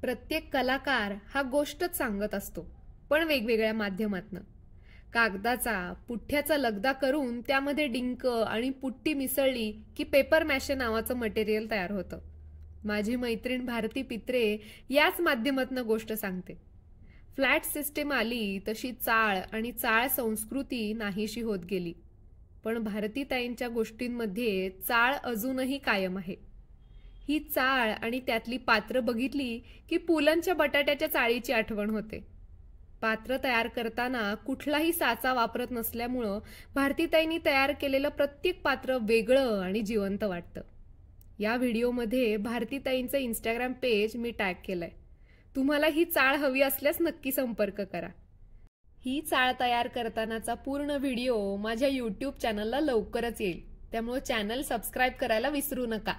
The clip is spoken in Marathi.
प्रत्येक कलाकार हा गोष्टच सांगत असतो पण वेगवेगळ्या माध्यमातनं कागदाचा पुठ्ठ्याचा लगदा करून त्यामध्ये डिंक आणि पुट्टी मिसळली की पेपर मॅशे नावाचं मटेरियल तयार होतं माझी मैत्रीण भारती पित्रे याच माध्यमातनं गोष्ट सांगते फ्लॅट सिस्टीम आली तशी चाळ आणि चाळ संस्कृती नाहीशी होत गेली पण भारतीताईंच्या गोष्टींमध्ये चाळ अजूनही कायम आहे ही चाळ आणि त्यातली पात्र बघितली की पुलंच्या बटाट्याच्या चाळीची आठवण होते पात्र तयार करताना कुठलाही साचा वापरत नसल्यामुळं भारतीताईंनी तयार केलेलं प्रत्येक पात्र वेगळं आणि जिवंत वाटतं या व्हिडिओमध्ये भारतीताईंचं इंस्टाग्राम पेज मी टॅग केलंय तुम्हाला ही चाळ हवी असल्यास नक्की संपर्क करा ही चाळ तयार करतानाचा पूर्ण व्हिडिओ माझ्या यूट्यूब चॅनलला लवकरच येईल त्यामुळे चॅनल सबस्क्राईब करायला विसरू नका